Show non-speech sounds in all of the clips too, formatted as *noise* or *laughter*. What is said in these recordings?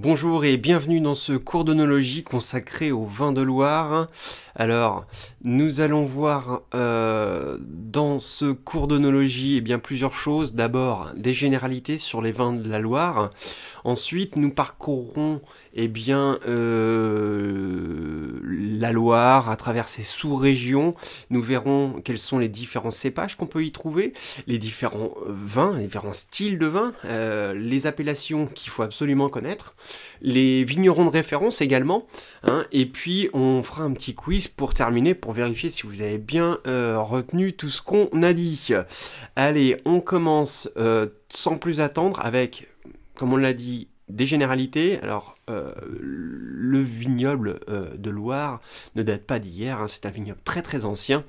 Bonjour et bienvenue dans ce cours d'onologie consacré au vin de Loire. Alors, nous allons voir euh, dans ce cours d'onologie eh bien plusieurs choses. D'abord, des généralités sur les vins de la Loire. Ensuite, nous parcourrons eh bien, euh, la Loire, à travers ses sous-régions, nous verrons quels sont les différents cépages qu'on peut y trouver, les différents euh, vins, les différents styles de vins, euh, les appellations qu'il faut absolument connaître, les vignerons de référence également, hein. et puis on fera un petit quiz pour terminer, pour vérifier si vous avez bien retenu tout ce qu'on a dit. Allez, on commence sans plus attendre avec, comme on l'a dit, des généralités. Alors, euh, le vignoble euh, de Loire ne date pas d'hier, hein, c'est un vignoble très très ancien.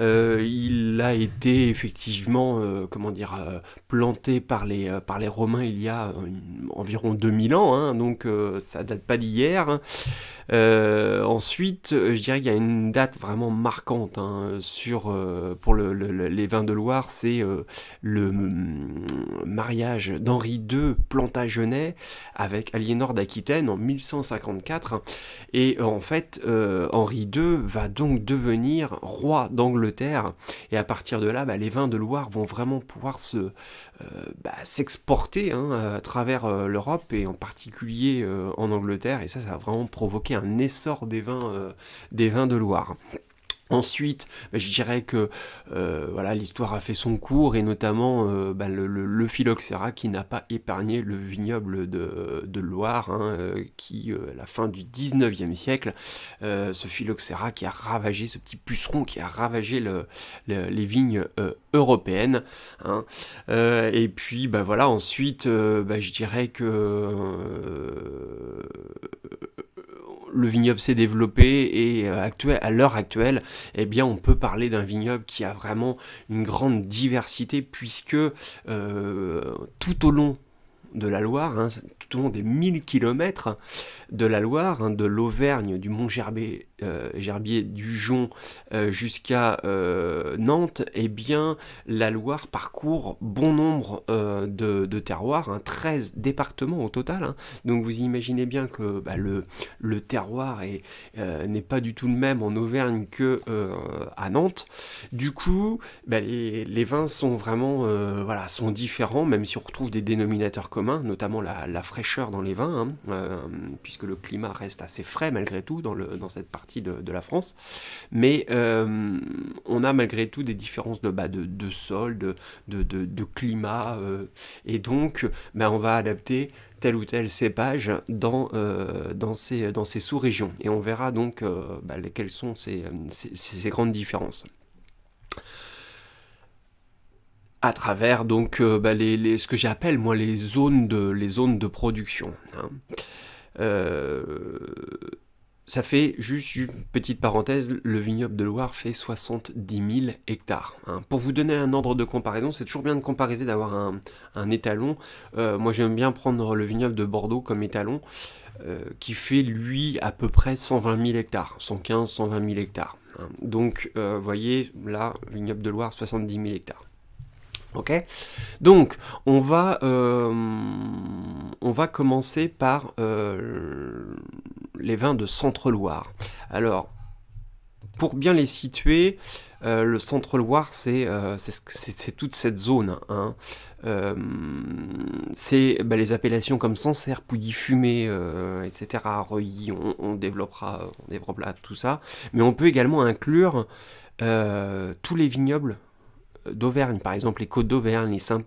Euh, il a été effectivement, euh, comment dire, euh, planté par les, par les Romains il y a environ 2000 ans, hein, donc ça date pas d'hier. Hein. ensuite, je dirais qu'il y a une date vraiment marquante hein, sur, pour les vins de Loire, c'est le mm, mariage d'Henri II Plantagenet avec Aliénor d'Aquitaine en 1154. Et en fait, Henri II va donc devenir roi d'Angleterre et à partir de là, bah, les vins de Loire vont vraiment pouvoir se euh, bah, s'exporter hein, à travers euh, l'Europe et en particulier euh, en Angleterre. Et ça, ça a vraiment provoqué un essor des vins, des vins de Loire. Ensuite, bah, je dirais que euh, voilà l'histoire a fait son cours et notamment euh, bah, le, phylloxéra qui n'a pas épargné le vignoble de, Loire, hein, euh, qui à la fin du 19e siècle, ce phylloxéra qui a ravagé ce petit puceron qui a ravagé les vignes européennes. Hein. et puis bah voilà ensuite, bah, je dirais que le vignoble s'est développé et euh, à l'heure actuelle, eh bien, on peut parler d'un vignoble qui a vraiment une grande diversité puisque euh, tout au long de la Loire, hein, tout au long des 1000 km de la Loire, hein, de l'Auvergne, du Mont Gerbier, euh, Gerbier du Jon euh, jusqu'à euh, Nantes, et eh bien la Loire parcourt bon nombre de, terroirs, 13 hein, départements au total. donc vous imaginez bien que bah, le, le, terroir n'est pas du tout le même en Auvergne que à Nantes. Du coup, bah, les, vins sont vraiment voilà, sont différents, même si on retrouve des dénominateurs communs notamment la, fraîcheur dans les vins, hein, euh, puisque le climat reste assez frais malgré tout dans, cette partie de, la France. Mais euh, on a malgré tout des différences de, bah, de, sol, de, climat, euh, et donc bah, on va adapter tel ou tel cépage dans, ces, sous-régions. Et on verra donc bah, quelles sont ces grandes différences à travers donc euh, bah, ce que j'appelle moi les zones de, les zones de production. Hein. Euh, ça fait juste une petite parenthèse, le vignoble de Loire fait 70 000 hectares. Hein. Pour vous donner un ordre de comparaison, c'est toujours bien de comparer, d'avoir un, étalon. Euh, moi j'aime bien prendre le vignoble de Bordeaux comme étalon, qui fait lui à peu près 120 000 hectares, 115-120 000 hectares. Hein. Donc vous voyez là, vignoble de Loire 70 000 hectares. Ok Donc, on va, euh, on va commencer par euh, les vins de Centre-Loire. Alors, pour bien les situer, euh, le Centre-Loire, c'est toute cette zone. Hein. c'est bah, les appellations comme Sancerre, Pouilly-Fumé, etc., Reuilly, développera, on développera tout ça. Mais on peut également inclure tous les vignobles d'Auvergne, par exemple les côtes d'Auvergne, les saint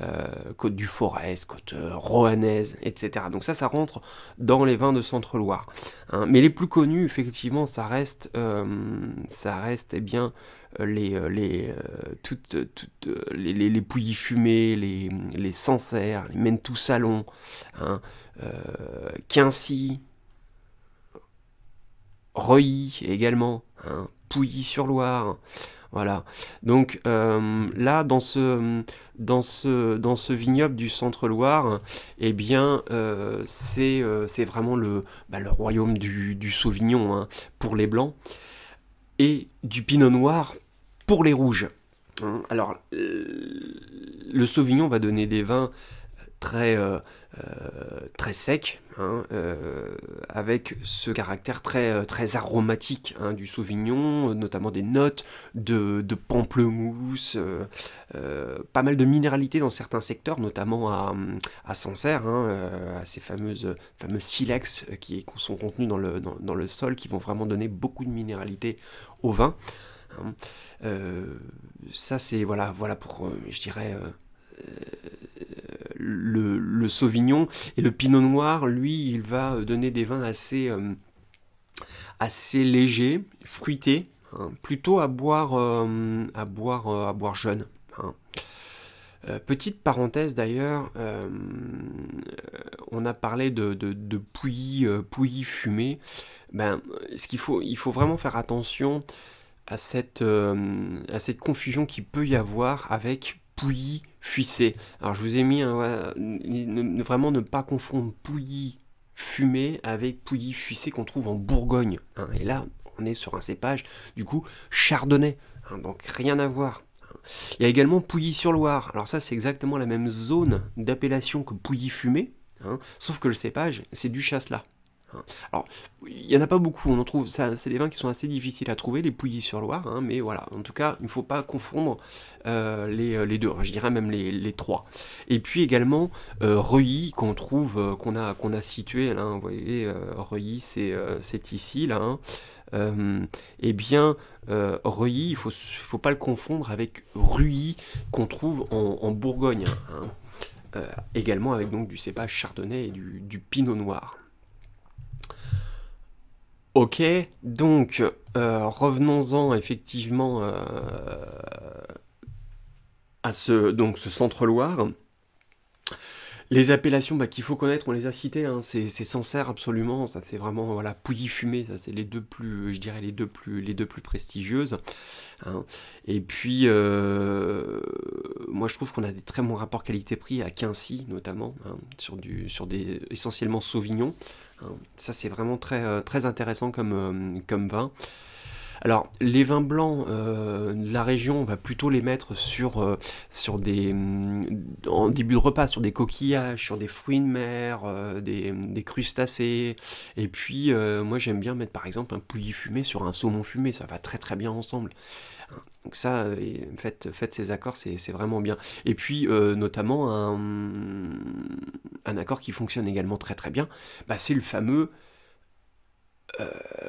euh, côtes du Forez, côtes euh, etc. Donc ça, ça rentre dans les vins de Centre-Loire. Hein. Mais les plus connus, effectivement, ça reste, euh, ça reste eh bien, euh, euh, les, les, toutes, les, pouilly fumées, les, les Sancerre, les Mentou Salon, hein, Quincy, Reuilly également, hein, Pouilly-sur-Loire. Voilà. Donc euh, là, dans ce, dans, ce, dans ce vignoble du Centre-Loire, eh bien, euh, euh, c'est vraiment le, bah, le royaume du, Sauvignon hein, pour les Blancs et du Pinot Noir pour les Rouges. Hein, alors, le Sauvignon va donner des vins très euh, très sec, hein, euh, avec ce caractère très, euh, très aromatique hein, du Sauvignon, notamment des notes de, de pamplemousse, pas mal de minéralité dans certains secteurs, notamment à, à Sancerre, hein, à ces fameuses, fameux silex qui sont contenus dans le, dans, le sol, qui vont vraiment donner beaucoup de minéralité au vin. ça c'est voilà voilà pour je dirais le, Sauvignon. Et le Pinot Noir, lui, il va euh, donner des vins assez, euh, assez légers, fruités, hein, plutôt à boire, euh, à boire, à boire jeune. Hein. petite parenthèse d'ailleurs, on a parlé de, de, pouilly, pouilly fumé. Ben, ce qu'il faut, il faut vraiment faire attention à cette, à cette confusion qu'il peut y avoir avec Pouilly fuissé. Alors je vous ai mis vraiment ne pas confondre Pouilly fumé avec Pouilly fuissé qu'on trouve en Bourgogne. Hein. Et là, on est sur un cépage du coup chardonnay, hein, donc rien à voir. Hein. Il y a également Pouilly-sur-Loire. Alors ça, c'est exactement la même zone d'appellation que Pouilly fumé, sauf que le cépage, c'est du chasselas. Alors, il n'y en a pas beaucoup, on en trouve, c'est des vins qui sont assez difficiles à trouver, les pouilly sur Loire, hein, mais voilà, en tout cas, il ne faut pas confondre euh, euh, les, deux, hein, je dirais même les, trois. Et puis également, euh, Reuilly, qu'on trouve, euh, qu'on a, qu'on a situé, là, hein, vous voyez, Reuilly, c'est ici, là, eh bien, euh, Reuilly, il ne faut, pas le confondre avec Ruy qu'on trouve en, Bourgogne, également avec donc du cépage chardonnay et du pinot noir. Ok, donc euh, revenons-en effectivement euh, à ce, ce centre Loire. Les appellations bah, qu'il faut connaître, on les a citées, hein, c'est Sancerre absolument, ça c'est vraiment voilà, Pouilly Fumé, ça c'est les deux plus, euh, je dirais les deux plus, les deux plus prestigieuses. Hein. Et puis, euh, moi je trouve qu'on a des très bons rapports qualité-prix à Quincy notamment, hein, sur, du, sur des essentiellement Sauvignon. ça c'est vraiment très, euh, très intéressant comme, comme vin. Alors, les vins blancs euh, de la région, on va plutôt les mettre sur, euh, sur des. Mm, en début de repas, sur des coquillages, sur des fruits de mer, euh, mm, des, crustacés. Et puis, moi, j'aime bien mettre par exemple un pouilly fumé sur un saumon fumé, ça va très très bien ensemble. Donc ça, faites, ces accords, c'est vraiment bien. Et puis, notamment, mm, un, accord qui fonctionne également très très bien, bah, c'est le fameux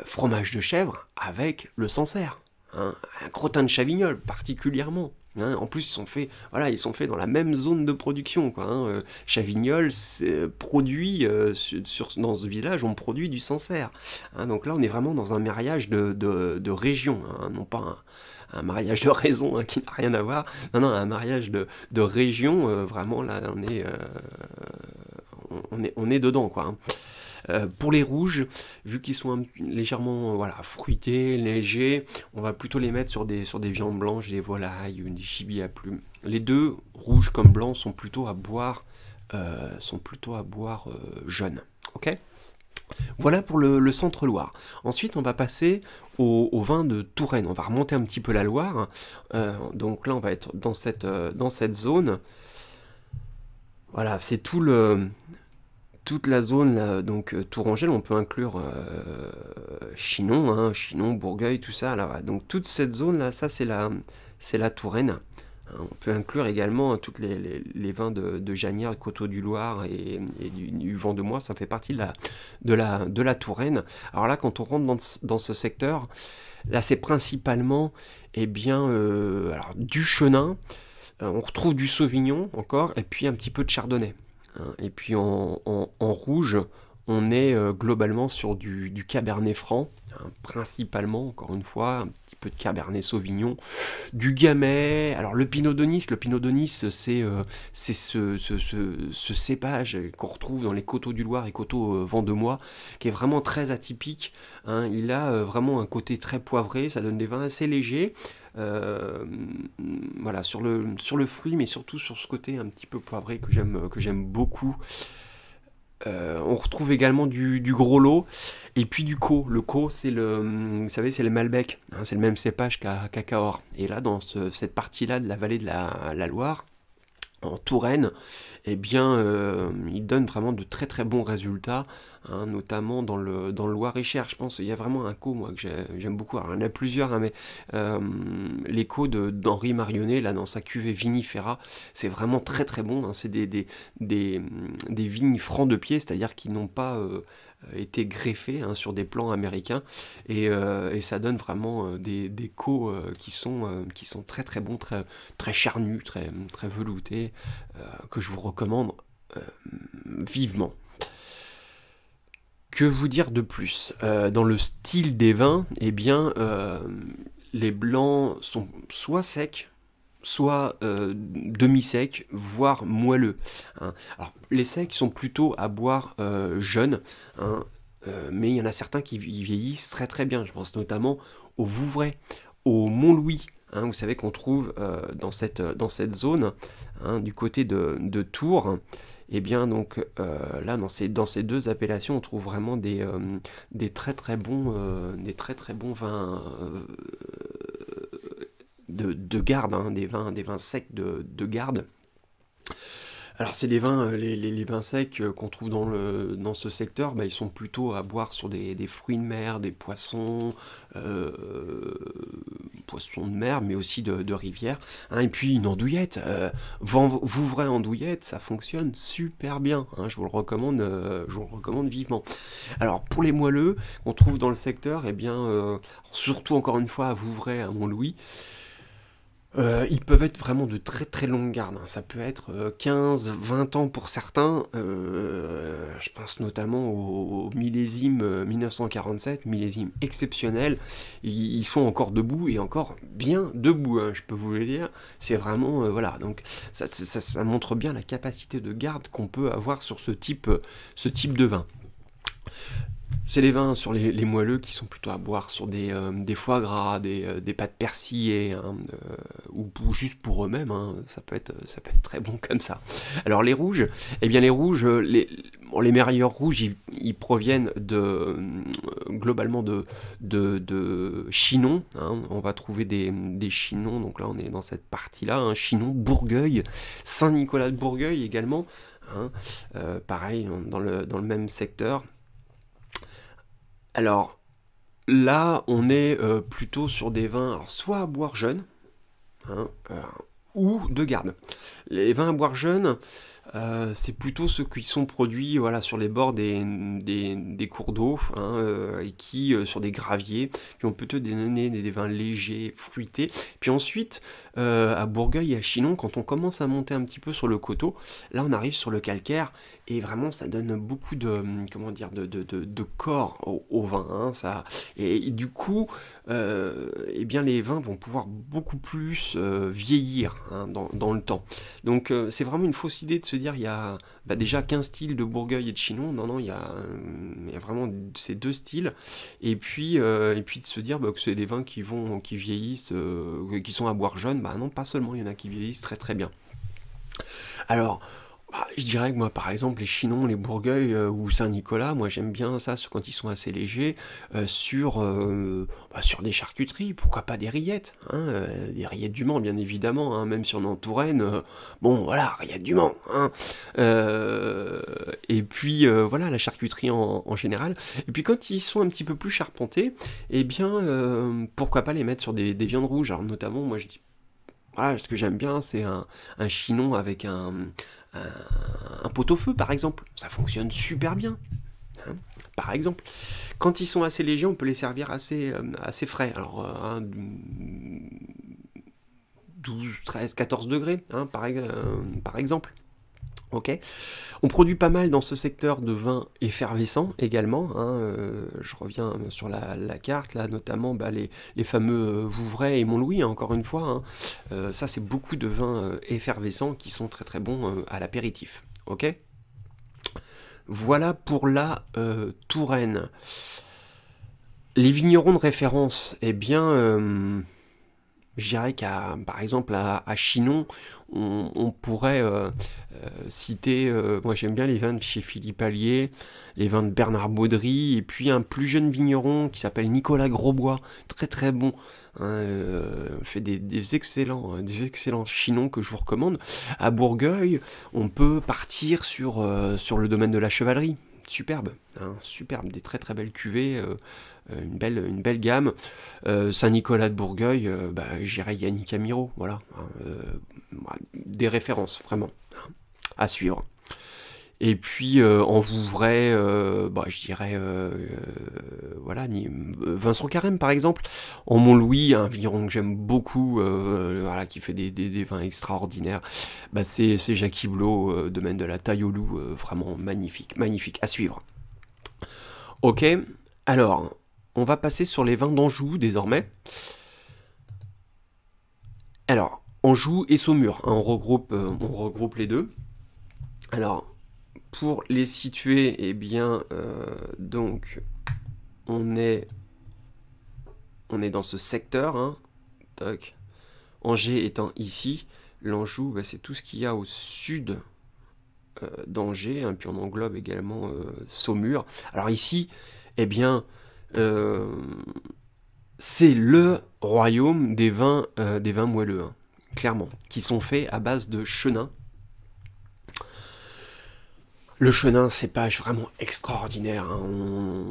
fromage de chèvre avec le Sancerre. Hein, un crottin de chavignol particulièrement. Hein. en plus, ils sont faits, voilà, ils sont faits dans la même zone de production. Hein. Euh, chavignol euh, produit euh, dans ce village, on produit du Sancerre. Hein. donc là, on est vraiment dans un mariage de, de, région, non pas un, mariage de raison qui n'a rien à voir. Non, non, un mariage de, région. vraiment, là, on est, on est, on est dedans, quoi. Euh, pour les rouges, vu qu'ils sont légèrement euh, voilà, fruités, légers, on va plutôt les mettre sur des, sur des viandes blanches, des volailles, des chibis à plumes. Les deux, rouges comme blancs, sont plutôt à boire, euh, sont plutôt à boire jeunes. Ok voilà pour le, Centre-Loire. Ensuite, on va passer au, vin de Touraine. On va remonter un petit peu la Loire. donc là, on va être dans cette, dans cette zone. Voilà, c'est tout le, toute la zone donc euh, Tourangelle, on peut inclure euh, Chinon, hein, Chinon, Bourgueil, tout ça. Là, donc toute cette zone là, ça c'est la, c'est la Touraine. Hein. On peut inclure également hein, toutes les, vins de, de Janière, Coteau du Loir et, du, du Vent de ça fait partie de la, de, la, de la Touraine. Alors là, quand on rentre dans, ce secteur, là c'est principalement eh bien, euh, du Chenin, on retrouve du Sauvignon encore, et puis un petit peu de Chardonnay. Hein, et puis en, rouge, on est euh, globalement sur du, cabernet franc, hein, principalement, encore une fois, peu de Cabernet Sauvignon, du Gamay. Alors le Pinot de Nice, le Pinot de Nice, c'est euh, ce, cépage qu'on retrouve dans les coteaux du Loir et coteaux euh, Vendemois, qui est vraiment très atypique. Hein. Il a euh, vraiment un côté très poivré, ça donne des vins assez légers. voilà sur le sur le fruit mais surtout sur ce côté un petit peu poivré que j'aime que j'aime beaucoup euh, on retrouve également du, gros lot et puis du co. Le co, c'est le, hum, vous savez, c'est Malbec. Hein, c'est le même cépage qu'à Cahors. Et là, dans cette partie-là de la vallée de la Loire, en Touraine, eh bien, euh, il donne vraiment de très très bons résultats, hein, notamment dans le, dans le Loir-et-Cher. Je pense il y a vraiment un co, moi, que j'aime beaucoup. Alors, il y en a plusieurs, hein, mais euh, l'écho d'Henri Marionnet, là, dans sa cuvée vinifera, c'est vraiment très très bon. Hein. c'est des, des, des, des, vignes francs de pied, c'est-à-dire qui n'ont pas... Euh, euh, été greffé hein, sur des plans américains et, euh, ça donne vraiment euh, des, des qui sont qui sont très très bons, très charnus, très veloutés que je vous recommande vivement. Que vous dire de plus Dans le style des vins, eh bien, les blancs sont soit secs, soit euh, demi-sec, voire moelleux. Hein. les secs sont plutôt à boire euh, jeunes, hein, euh, mais il y en a certains qui vieillissent très très bien. Je pense notamment au Vouvray, au Mont-Louis, hein. vous savez qu'on trouve dans, cette, dans cette zone, du côté de, Tours. Et eh bien donc là, dans ces, dans ces deux appellations, on trouve vraiment des, des, très, très, bons, des très très bons vins de, garde, hein, des, vins, des vins secs de, garde. Alors c'est euh, les vins, les, vins secs euh, qu'on trouve dans, le, dans ce secteur, bah, ils sont plutôt à boire sur des, fruits de mer, des poissons, euh, poissons de mer, mais aussi de, rivière. Hein. et puis une andouillette, vous ouvrez andouillette, ça fonctionne super bien. Hein, je vous le recommande, je recommande vivement. Alors pour les moelleux qu'on trouve dans le secteur, eh bien surtout encore une fois à Vouvray, à Montlouis. louis euh, ils peuvent être vraiment de très très longues gardes, hein. Ça peut être 15, euh, 20 ans pour certains. Euh, je pense notamment au, millésime 1947, millésime exceptionnel. Ils, sont encore debout et encore bien debout, hein, je peux vous le dire. C'est vraiment. voilà, donc ça, montre bien la capacité de garde qu'on peut avoir sur ce type, ce type de vin. C'est les vins sur les, moelleux qui sont plutôt à boire sur des, euh, des foie gras, des, euh, pâtes persillées, hein, euh, ou juste pour eux-mêmes, hein. ça, peut être, ça peut être très bon comme ça. Alors les rouges, eh bien les rouges, les, les meilleurs rouges, ils, proviennent de, globalement de, de, Chinon, hein. on va trouver des, des, Chinons, donc là on est dans cette partie-là, Chinon, Bourgueil, Saint-Nicolas de Bourgueil également, pareil, dans le même secteur. Alors là, on est euh, plutôt sur des vins soit à boire jeune, hein, euh, ou de garde. Les vins à boire jeunes, euh, c'est plutôt ceux qui sont produits voilà, sur les bords des, cours d'eau hein, et qui, sur des graviers, qui ont peut donné des, vins légers, fruités. Puis ensuite, euh, à Bourgueil et à Chinon, quand on commence à monter un petit peu sur le coteau, là on arrive sur le calcaire et vraiment ça donne beaucoup de hum, comment dire de, corps au, vin. Hein, ça et, du coup, euh, eh bien les vins vont pouvoir beaucoup plus euh, vieillir hein, dans, le temps. Donc c'est vraiment une fausse idée de se dire il y a bah, déjà qu'un style de Bourgueil et de Chinon. Non non, il y a, hum, vraiment ces deux styles. Et puis et puis de se dire bah, que c'est des vins qui vont qui vieillissent, qui sont à boire jeunes. Bah non, pas seulement, il y en a qui vieillissent très très bien. Alors, bah, je dirais que moi, par exemple, les Chinons, les Bourgueils euh, ou Saint-Nicolas, moi j'aime bien ça quand ils sont assez légers, euh, sur, euh, bah, sur des charcuteries, pourquoi pas des rillettes hein, Des rillettes du Mans, bien évidemment, hein, même si on en Touraine, bon voilà, rillettes du Mans hein. Et puis voilà, la charcuterie en, général. Et puis quand ils sont un petit peu plus charpentés, et eh bien pourquoi pas les mettre sur des, des viandes rouges Alors notamment, moi je dis voilà, ah, ce que j'aime bien, c'est un, chinon avec un, un, pot-au-feu, par exemple. Ça fonctionne super bien. Hein, par exemple, quand ils sont assez légers, on peut les servir assez, euh, assez frais. Alors, 12, 13, 14 degrés, hein, euh, par exemple. On produit pas mal dans ce secteur de vins effervescents également. Hein, euh, je reviens sur la, carte, là, notamment bah, les, fameux euh, Vouvray et Montlouis, hein, encore une fois. Hein. Euh, ça, c'est beaucoup de vins effervescents qui sont très très bons à l'apéritif. Ok Voilà pour la Touraine. Les vignerons de référence, eh bien je dirais qu'à par exemple à, Chinon, on, pourrait euh, euh, citer, euh, moi j'aime bien les vins de chez Philippe Allier, les vins de Bernard Baudry, et puis un plus jeune vigneron qui s'appelle Nicolas Grosbois, très très bon, hein, fait des, excellents, des excellents Chinons que je vous recommande. À Bourgueil, on peut partir sur, sur le domaine de la chevalerie, superbe, hein, superbe, des très très belles cuvées euh, une, belle, une belle gamme. Euh, Saint-Nicolas de Bourgueil, euh, bah, j'irai Yannick Amiro, voilà. Hein, des références, vraiment, hein, à suivre. Et puis en Vouvray, euh, bah, je dirais, voilà, Vincent Carême par exemple, en Montlouis, un vigneron que j'aime beaucoup, voilà, qui fait des, vins extraordinaires, bah, c'est Jacques Blot, domaine de la taille au loup, vraiment magnifique, magnifique, à suivre. Ok, alors on va passer sur les vins d'Anjou désormais. Alors, Anjou et Saumur, hein, on, regroupe, euh, on regroupe les deux. Alors, pour les situer, eh bien, euh, donc, on est, on est dans ce secteur. Hein. Angers étant ici, l'Anjou, bah, c'est tout ce qu'il y a au sud euh, d'Angers, hein, puis on englobe également euh, Saumur. Alors ici, eh bien, euh, c'est le royaume des vins, euh, des vins moelleux, hein, clairement, qui sont faits à base de chenin. Le chenin, c'est pas vraiment extraordinaire, hein.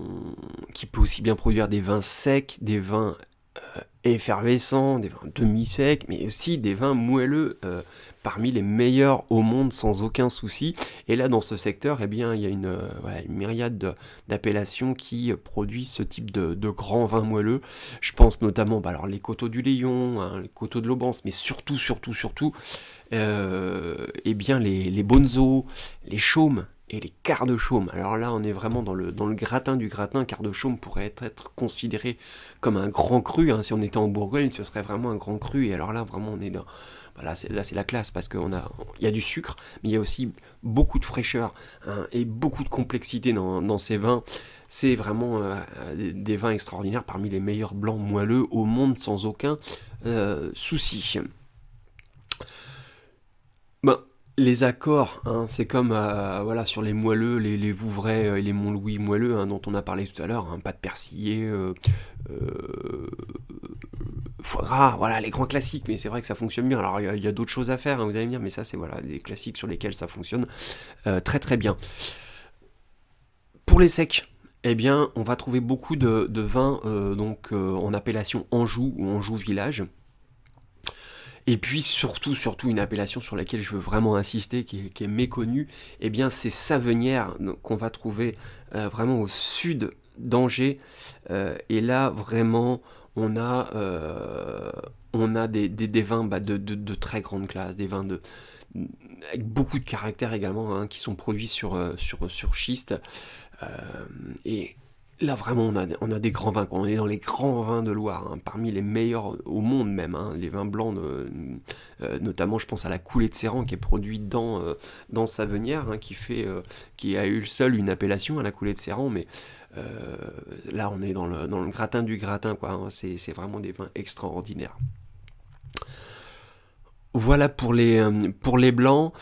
qui peut aussi bien produire des vins secs, des vins euh, effervescents, des vins demi-secs, mais aussi des vins moelleux euh, parmi les meilleurs au monde sans aucun souci. Et là, dans ce secteur, eh bien, il y a une, euh, myriade d'appellations qui euh, produisent ce type de, grands vins moelleux. Je pense notamment bah, alors, les coteaux du Léon, hein, les coteaux de l'Aubance, mais surtout, surtout, surtout, eh bien, les, Bonzo, les chaumes, et les quarts de chaume. Alors là, on est vraiment dans le, dans le gratin du gratin. Quart de chaume pourrait être, considéré comme un grand cru. Hein. Si on était en Bourgogne, ce serait vraiment un grand cru. Et alors là, vraiment, on est dans. Bah là, c'est la classe parce qu'il a, il y a du sucre, mais il y a aussi beaucoup de fraîcheur hein, et beaucoup de complexité dans, ces vins. C'est vraiment euh, des vins extraordinaires parmi les meilleurs blancs moelleux au monde sans aucun euh, souci les accords, hein, c'est comme euh, voilà sur les moelleux, les, les Vouvray euh, et les Montlouis moelleux hein, dont on a parlé tout à l'heure, hein, pas de persillé, euh, foie gras, voilà les grands classiques. Mais c'est vrai que ça fonctionne bien. Alors il y a, d'autres choses à faire, vous allez me dire, mais ça c'est voilà des classiques sur lesquels ça fonctionne très très bien. Pour les secs, eh bien on va trouver beaucoup de, de vins donc en appellation Anjou ou Anjou village. Et puis surtout, surtout une appellation sur laquelle je veux vraiment insister, qui est, méconnue, et eh bien c'est Savenière qu'on va trouver euh, vraiment au sud d'Angers. Euh, et là vraiment on a, euh, on a des, vins bah, de, très grande classe, des vins de, avec beaucoup de caractère également, hein, qui sont produits sur, sur, sur schiste. et Là, vraiment, on a, des grands vins. On est dans les grands vins de Loire, hein, parmi les meilleurs au monde même. Hein. Les vins blancs, euh, notamment, je pense à la coulée de Serran qui est produite dans, euh, dans Savenière, hein, qui, fait, euh, qui a eu seul une appellation à la coulée de Serran. Mais là, on est dans le, dans le gratin du gratin. quoi. C'est vraiment des vins extraordinaires. Voilà pour les, pour les blancs.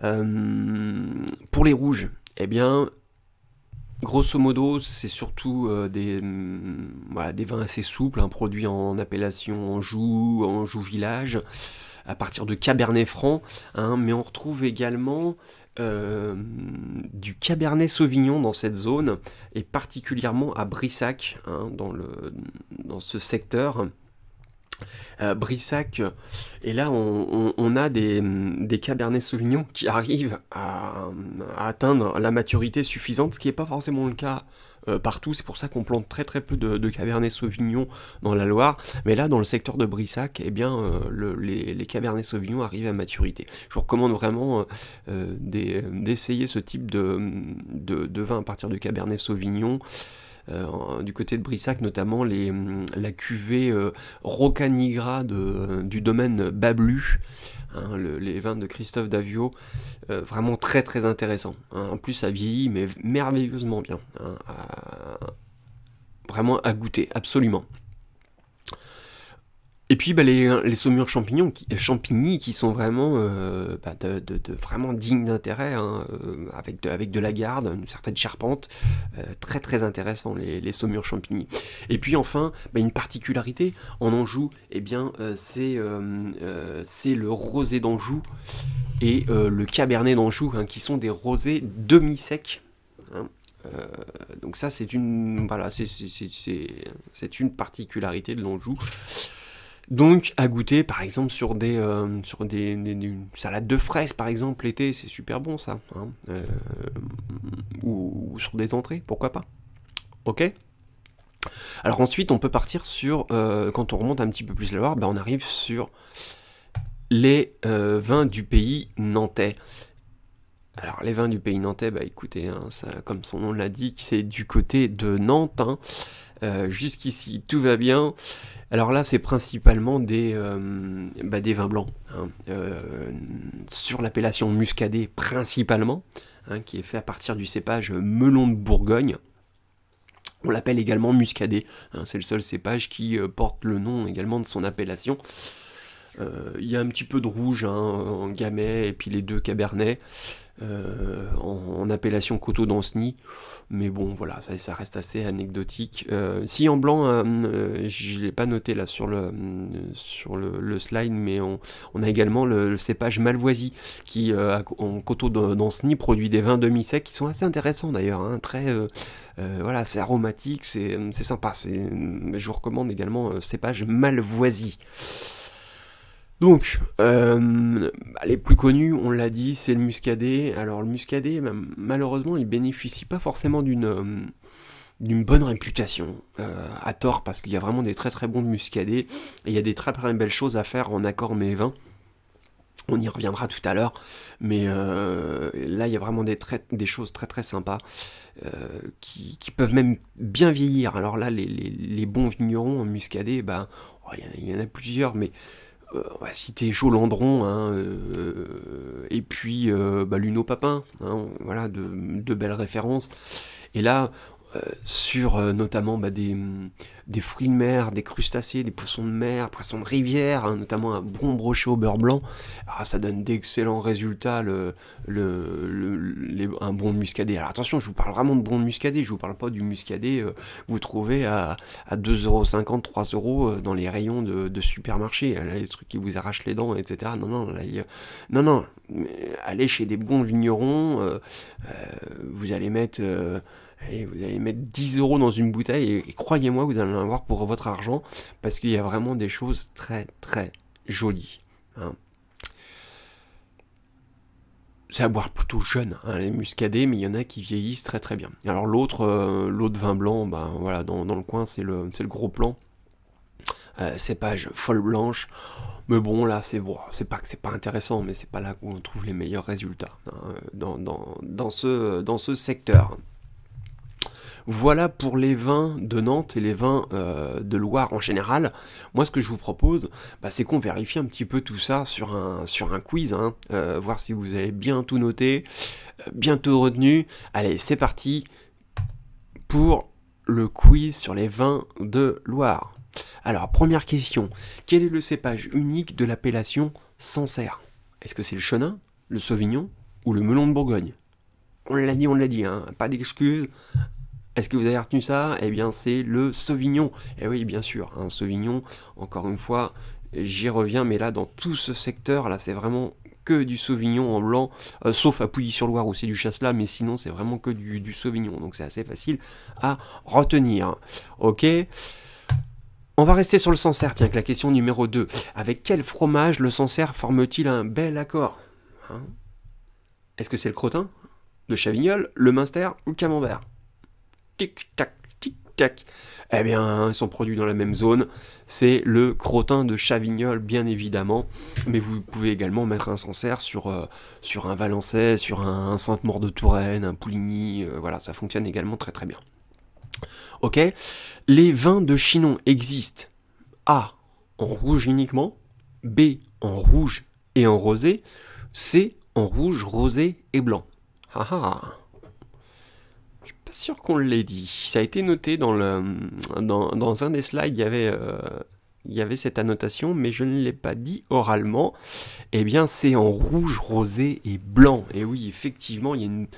pour les rouges, eh bien, Grosso modo, c'est surtout euh, mm, des, vins assez souples, un hein, produit en appellation Anjou, Anjou Village, à partir de Cabernet Franc, hein, mais on retrouve également euh, du Cabernet Sauvignon dans cette zone, et particulièrement à Brissac, hein, dans ce secteur. Euh, Brissac, euh, et là on, a des, des, Cabernet Sauvignon qui arrivent à, atteindre la maturité suffisante, ce qui n'est pas forcément le cas euh, partout, c'est pour ça qu'on plante très très peu de, Cabernet Sauvignon dans la Loire, mais là dans le secteur de Brissac, eh bien, les, les, Cabernet Sauvignon arrivent à maturité. Je vous recommande vraiment d'essayer ce type de, de, de, vin à partir de Cabernet Sauvignon. Euh, du côté de Brissac notamment hum, la cuvée euh, Rocanigra euh, du domaine Bablu, hein, les vins de Christophe Davio, vraiment très très intéressant. Hein. En plus ça vieillit mais merveilleusement bien, hein, vraiment à goûter, absolument. Et puis bah, les, saumures champignons, qui, euh, champigny qui sont vraiment, euh, bah, de, vraiment dignes d'intérêt, hein, euh, avec, de, avec de la garde, une certaine charpente, très très intéressant les, saumures champignons. Et puis enfin, bah, une particularité en Anjou, eh bien c'est le rosé d'Anjou et le cabernet d'Anjou, hein, qui sont des rosés demi-secs. Hein. donc ça c'est une voilà c'est une particularité de l'Anjou donc à goûter par exemple sur des euh, sur des, salades de fraises par exemple l'été c'est super bon ça hein. euh, ou, sur des entrées pourquoi pas ok alors ensuite on peut partir sur euh, quand on remonte un petit peu plus la Loire ben, on arrive sur les vins du pays nantais alors les vins du pays nantais bah écoutez hein, ça, comme son nom l'a dit c'est du côté de Nantes hein. Euh, jusqu'ici, tout va bien. Alors là, c'est principalement des, euh, bah, des vins blancs, hein. euh, sur l'appellation muscadet principalement, hein, qui est fait à partir du cépage melon de Bourgogne. On l'appelle également muscadet, hein. c'est le seul cépage qui porte le nom également de son appellation. Il y a un petit peu de rouge en gamay et puis les deux cabernets euh, en, appellation coteau d'Anceny, mais bon voilà, ça, reste assez anecdotique. Euh, si en blanc, euh, euh, je ne l'ai pas noté là sur le, sur le, slide, mais on, a également le, cépage Malvoisie qui en coteau d'Anceny produit des vins demi-secs qui sont assez intéressants d'ailleurs, hein, très voilà, c'est aromatique, c'est sympa, je vous recommande également cépage Malvoisie. Donc, euh, les plus connus, on l'a dit, c'est le muscadet. Alors le muscadet, malheureusement, il bénéficie pas forcément d'une euh, d'une bonne réputation, euh, à tort, parce qu'il y a vraiment des très très bons muscadets, et il y a des très très belles choses à faire en accord mais vins. On y reviendra tout à l'heure, mais là il y a vraiment des, des choses très très sympas qui, peuvent même bien vieillir. Alors là, les, bons vignerons en muscadet, ben, il, y en a, il y en a plusieurs, mais on va citer jolandron hein, euh, et puis euh, bah, Luno Papin, hein, voilà, de, de, belles références. Et là, euh, sur euh, notamment bah, mm, des, fruits de mer, des crustacés, des poissons de mer, poissons de rivière, hein, notamment un bon brochet au beurre blanc. Ah, ça donne d'excellents résultats, le, un bon muscadet. Alors attention, je vous parle vraiment de bon muscadet, je vous parle pas du muscadet euh, que vous trouvez à, à 2,50€, 3€ dans les rayons de, supermarché, les trucs qui vous arrachent les dents, etc. Non, non, non, allez chez des bons vignerons, vous allez mettre vous allez mettre 10 euros dans une bouteille et, croyez-moi, vous allez en avoir pour votre argent parce qu'il y a vraiment des choses très très jolies. Hein. C'est à boire plutôt jeune, hein, les muscadés, mais il y en a qui vieillissent très très bien. Alors l'autre, euh, l'eau de vin blanc, ben voilà, dans, le coin, c'est le, gros plan. Euh, cépage folle blanche. Mais bon, là, c'est c'est pas que c'est pas intéressant, mais c'est pas là où on trouve les meilleurs résultats hein, dans ce secteur. Voilà pour les vins de Nantes et les vins euh, de Loire en général. Moi, ce que je vous propose, bah, c'est qu'on vérifie un petit peu tout ça sur un, sur un quiz, hein. euh, voir si vous avez bien tout noté, euh, bien tout retenu. Allez, c'est parti pour le quiz sur les vins de Loire. Alors, première question, quel est le cépage unique de l'appellation Sancerre Est-ce que c'est le chenin, le sauvignon ou le melon de Bourgogne on l'a dit, on l'a dit, hein. pas d'excuses, est-ce que vous avez retenu ça Eh bien, c'est le Sauvignon. Eh oui, bien sûr, un hein, Sauvignon, encore une fois, j'y reviens, mais là, dans tout ce secteur, là, c'est vraiment que du Sauvignon en blanc, euh, sauf à Pouilly-sur-Loire où c'est du Chasselas, mais sinon, c'est vraiment que du, Sauvignon. Donc, c'est assez facile à retenir. Ok on va rester sur le Sancerre, tiens, avec la question numéro 2. Avec quel fromage le Sancerre forme-t-il un bel accord hein Est-ce que c'est le crottin, le chavignol, le minster ou le camembert tic-tac, tic-tac, eh bien, ils sont produits dans la même zone. C'est le crottin de Chavignol, bien évidemment. Mais vous pouvez également mettre un Sancerre sur, euh, sur un Valençay, sur un, Sainte-Maure de Touraine, un Pouligny. Euh, voilà, ça fonctionne également très très bien. Ok Les vins de Chinon existent A. en rouge uniquement, B. en rouge et en rosé, C. en rouge, rosé et blanc. ha ah, ah sûr qu'on l'ait dit. Ça a été noté dans, un des slides, euh, il y avait... cette annotation, mais je ne l'ai pas dit oralement. Eh bien, c'est en rouge, rosé et blanc. Et oui, effectivement, il y a une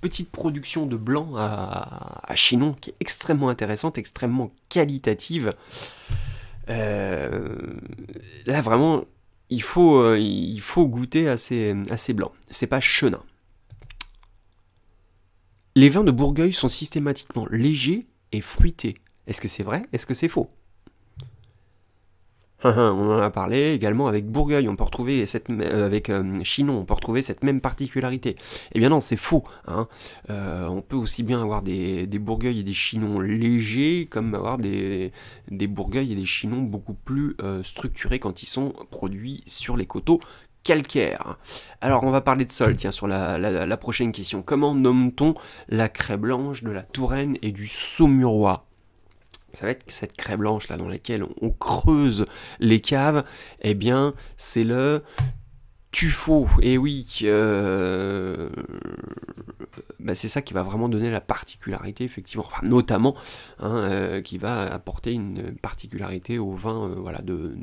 petite production de blanc à, Chinon qui est extrêmement intéressante, extrêmement qualitative. Euh, là, vraiment, euh, il faut, goûter à ces, à ces blancs. C'est pas chenin. Les vins de Bourgueil sont systématiquement légers et fruités. Est-ce que c'est vrai Est-ce que c'est faux hein, hein, on en a parlé également avec Bourgueil, on peut retrouver cette, euh, avec euh, Chinon, on peut retrouver cette même particularité. Eh bien non, c'est faux. Hein. Euh, on peut aussi bien avoir des, des Bourgueil et des Chinons légers, comme avoir des, des Bourgueil et des Chinons beaucoup plus structurés quand ils sont produits sur les coteaux calcaire. Alors on va parler de sol, tiens, sur la, la, prochaine question. Comment nomme-t-on la craie blanche de la Touraine et du Saumurois ça va être cette craie blanche là dans laquelle on creuse les caves, eh bien c'est le Tufo, et oui, euh, bah, c'est ça qui va vraiment donner la particularité, effectivement, enfin, notamment, hein, euh, qui va apporter une particularité au vin euh, voilà, de,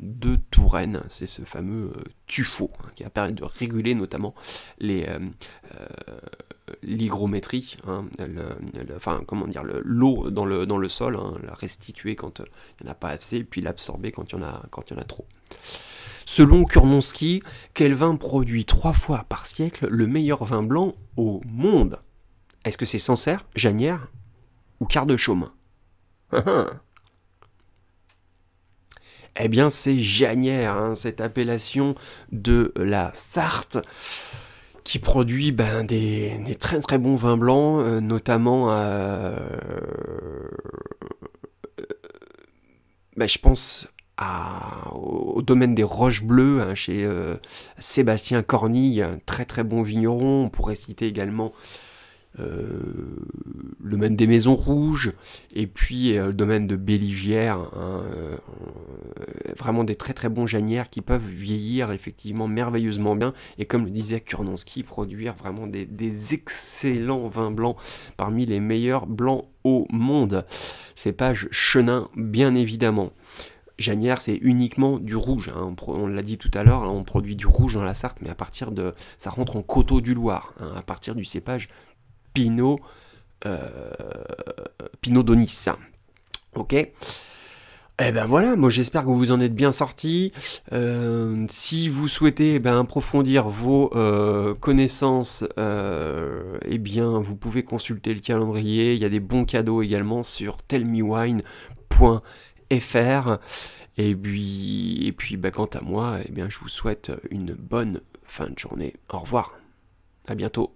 Touraine, c'est ce fameux Tufo, hein, qui va permettre de réguler notamment les, l'hygrométrie, hein, enfin comment dire, l'eau dans, le, dans le sol, la restituer quand il n'y en a pas assez, puis l'absorber quand il y quand il y en a trop. Selon Kurmonski, quel vin produit trois fois par siècle le meilleur vin blanc au monde Est-ce que c'est Sancerre, Janière ou Quart de Chaume *laughs* Eh bien, c'est Janière, hein, cette appellation de la Sarthe qui produit ben, des, très très bons vins blancs, euh, notamment euh, euh, ben, je pense au, domaine des roches bleues, hein, chez euh, Sébastien Cornille, très très bon vigneron. On pourrait citer également euh, le domaine des Maisons Rouges, et puis euh, le domaine de Bélivière hein, vraiment des très très bons janières qui peuvent vieillir effectivement merveilleusement bien, et comme le disait Kurnonski, produire vraiment des, excellents vins blancs, parmi les meilleurs blancs au monde. c'est pages Chenin, bien évidemment. Janière, c'est uniquement du rouge. Hein. On, l'a dit tout à l'heure, on produit du rouge dans la Sarthe, mais à partir de. Ça rentre en coteau du Loir, hein, à partir du cépage Pinot, euh, Pinot d'Onis. Ok eh ben voilà, moi j'espère que vous en êtes bien sortis. Euh, si vous souhaitez eh ben, approfondir vos euh, connaissances, eh bien vous pouvez consulter le calendrier. Il y a des bons cadeaux également sur tellmewine.com faire. Et puis, et puis bah, quant à moi, et eh bien, je vous souhaite une bonne fin de journée. Au revoir. À bientôt.